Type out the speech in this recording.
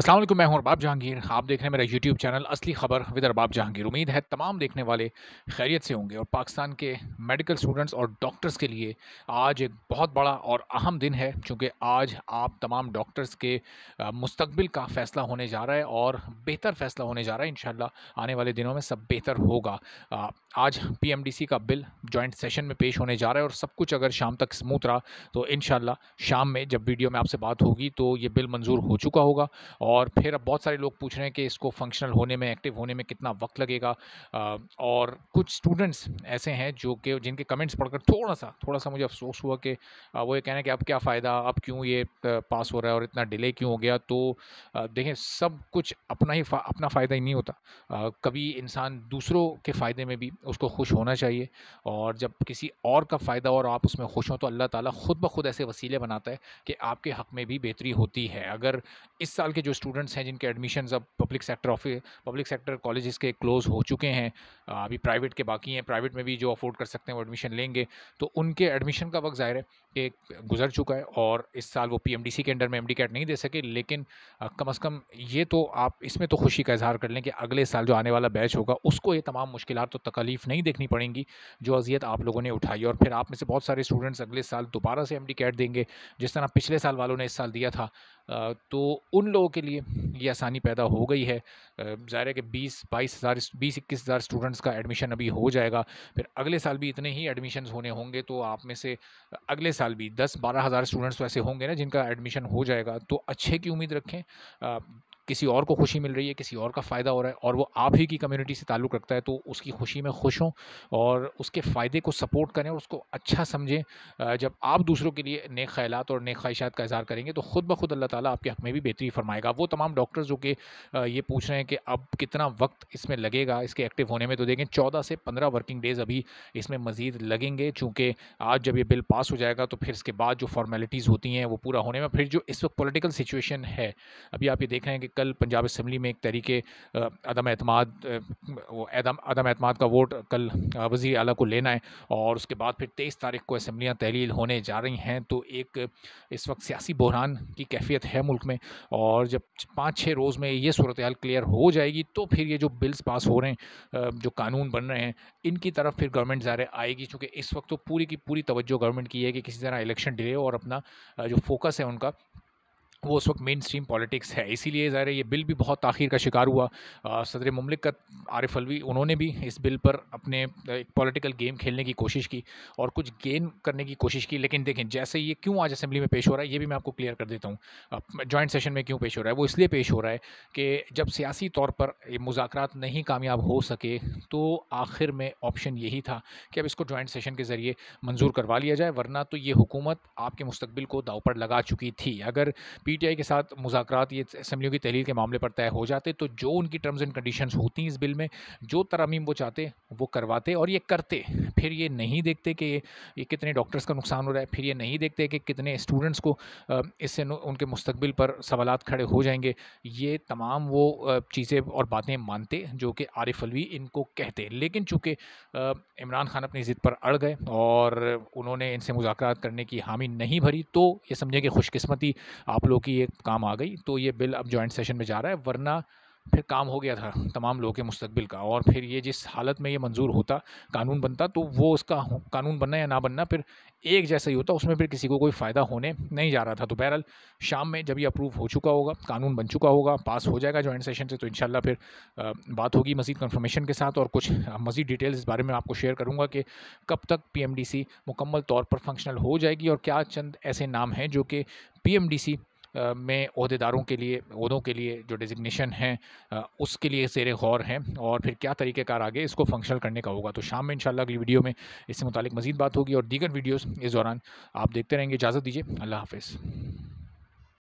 असलम मैं हूं अरबाब जहांगीर आप देख रहे हैं मेरा यूट्यूब चैनल असली खबर विद अरबाब जहांगीर उम्मीद है तमाम देखने वाले खैरियत से होंगे और पाकिस्तान के मेडिकल स्टूडेंट्स और डॉक्टर्स के लिए आज एक बहुत बड़ा और अहम दिन है क्योंकि आज आप तमाम डॉक्टर्स के मुस्तबिल का फ़ैसला होने जा रहा है और बेहतर फ़ैसला होने जा रहा है इन आने वाले दिनों में सब बेहतर होगा आज पीएमडीसी का बिल जॉइंट सेशन में पेश होने जा रहा है और सब कुछ अगर शाम तक स्मूथ रहा तो इन शाम में जब वीडियो में आपसे बात होगी तो ये बिल मंजूर हो चुका होगा और फिर अब बहुत सारे लोग पूछ रहे हैं कि इसको फंक्शनल होने में एक्टिव होने में कितना वक्त लगेगा और कुछ स्टूडेंट्स ऐसे हैं जो कि जिनके कमेंट्स पढ़कर थोड़ा सा थोड़ा सा मुझे अफसोस हुआ कि वो ये कहना कि अब क्या फ़ायदा अब क्यों ये पास हो रहा है और इतना डिले क्यों हो गया तो देखें सब कुछ अपना ही अपना फ़ायदा ही नहीं होता कभी इंसान दूसरों के फ़ायदे में भी उसको खुश होना चाहिए और जब किसी और का फ़ायदा और आप उसमें खुश हों तो अल्लाह ताला ख़ुद ब खुद ऐसे वसीले बनाता है कि आपके हक़ में भी बेहतरी होती है अगर इस साल के जो स्टूडेंट्स हैं जिनके एडमिशन अब public sector office public sector college के क्लोज़ हो चुके हैं अभी प्राइवेट के बाकी हैं प्राइवेट में भी जो अफोर्ड कर सकते हैं वो एडमिशन लेंगे तो उनके एडमिशन का वक्त ज़ाहिर है कि गुजर चुका है और इस साल वो पी के अंडर में एम कैट नहीं दे सके लेकिन कम अज़ कम ये तो आप इसमें तो खुशी का इजहार कर लें कि अगले साल जो आने वाला बैच होगा उसको ये तमाम मुश्किल तो तकल तकालीफ नहीं देखनी पड़ेंगी जो अजियत आप लोगों ने उठाई और फिर आप में से बहुत सारे स्टूडेंट्स अगले साल दोबारा से एम डी कैट देंगे जिस तरह पिछले साल वालों ने इस साल दिया था तो उन लोगों के लिए ये आसानी पैदा हो गई है ज़ाहिर है कि बीस बाईस हज़ार बीस इक्कीस हज़ार स्टूडेंट्स का एडमिशन अभी हो जाएगा फिर अगले साल भी इतने ही एडमिशन होने होंगे तो आप में से अगले साल भी दस बारह हज़ार स्टूडेंट्स वैसे तो होंगे ना जिनका एडमिशन हो जाएगा तो अच्छे की उम्मीद रखें किसी और को खुशी मिल रही है किसी और का फ़ायदा हो रहा है और वो आप ही की कम्युनिटी से ताल्लुक़ रखता है तो उसकी खुशी में खुश हों और उसके फ़ायदे को सपोर्ट करें और उसको अच्छा समझें जब आप दूसरों के लिए नेक ख्याल और नेक ख्वाहिशात का इजहार करेंगे तो ख़ुद ब खुद अल्लाह ताली आपके हक में भी बेहतरी फरमाएगा वो तमाम डॉक्टर्स जो कि ये पूछ रहे हैं कि अब कितना वक्त इसमें लगेगा इसके एक्टिव होने में तो देखें चौदह से पंद्रह वर्किंग डेज़ अभी इसमें मज़ीद लगेंगे चूँकि आज जब ये बिल पास हो जाएगा तो फिर इसके बाद जो फॉर्मेलिटीज़ होती हैं वो पूरा होने में फिर जो इस वक्त पोलिटिकल सिचुएशन है अभी आप ये देख रहे हैं कि कल पंजाब असम्बली में एक तरीके अदम अतमाद अदम अदम अतमाद का वोट कल वज़ी अला को लेना है और उसके बाद फिर तेईस तारीख को इसम्बलियाँ तहलील होने जा रही हैं तो एक इस वक्त सियासी बहरान की कैफियत है मुल्क में और जब पाँच छः रोज़ में ये सूरत हाल क्लियर हो जाएगी तो फिर ये जो बिल्स पास हो रहे हैं जो कानून बन रहे हैं इनकी तरफ फिर गवर्नमेंट ज़ाहिर आएगी चूँकि इस वक्त तो पूरी की पूरी तवज्जो गवर्नमेंट की है कि किसी तरह इलेक्शन डिले और अपना जो फोकस है उनका वो उस वक्त मेन स्ट्रीम पॉलिटिक्स है इसीलिए ज़ाहिर ये बिल भी बहुत ताखिर का शिकार हुआ सदर ममलिकत आरिफ अलवी उन्होंने भी इस बिल पर अपने एक पॉलिटिकल गेम खेलने की कोशिश की और कुछ गेन करने की कोशिश की लेकिन देखें जैसे ये क्यों आज असेंबली में पेश हो रहा है ये भी मैं आपको क्लियर कर देता हूँ जॉइंट सेशन में क्यों पेश हो रहा है वो इसलिए पेश हो रहा है कि जब सियासी तौर पर ये मुजाकर नहीं कामयाब हो सके तो आखिर में ऑप्शन यही था कि अब इसको जॉइंट सेशन के ज़रिए मंजूर करवा लिया जाए वरना तो ये हुकूमत आपके मुस्तबिल को दाव पर लगा चुकी थी अगर पीटीआई के साथ मुजाकर ये असम्बलियों की तहलील के मामले पर तय हो जाते तो जो उनकी टर्म्स एंड कंडीशंस होती हैं इस बिल में जो तरमीम वो चाहते वो करवाते और ये करते फिर ये नहीं देखते कि ये कितने डॉक्टर्स का नुकसान हो रहा है फिर ये नहीं देखते कि कितने स्टूडेंट्स को इससे उनके मुस्तबिल पर सवाल खड़े हो जाएंगे ये तमाम वो चीज़ें और बातें मानते जो कि आरिफ अलवी इनको कहते लेकिन चूँकि इमरान खान अपनी ज़िद पर अड़ गए और उन्होंने इनसे मुजाकर करने की हामी नहीं भरी तो ये समझें कि खुशकस्मती आप लोग लोगों की ये काम आ गई तो ये बिल अब जॉइंट सेशन में जा रहा है वरना फिर काम हो गया था तमाम लोगों के मुस्तबिल का और फिर ये जिस हालत में ये मंजूर होता कानून बनता तो वो उसका कानून बनना या ना बनना फिर एक जैसा ही होता उसमें फिर किसी को कोई फ़ायदा होने नहीं जा रहा था तो बहरहाल शाम में जब ये अप्रूव हो चुका होगा कानून बन चुका होगा पास हो जाएगा जॉइंट सेशन से तो इन फिर बात होगी मज़ीद कन्फर्मेशन के साथ और कुछ मज़ीद डिटेल्स इस बारे में आपको शेयर करूँगा कि कब तक पी मुकम्मल तौर पर फंक्शनल हो जाएगी और क्या चंद ऐसे नाम हैं जो कि पी में अहदेदारों के लिए अहदों के लिए जो डिजिग्नेशन है उसके लिए सैर गौर है और फिर क्या तरीक़ेकार आगे इसको फंक्शनल करने का होगा तो शाम में इंशाल्लाह अगली वीडियो में इससे मुतालिक मजीद बात होगी और दीगर वीडियोज़ इस दौरान आप देखते रहेंगे इजाज़त दीजिए अल्लाह हाफिज़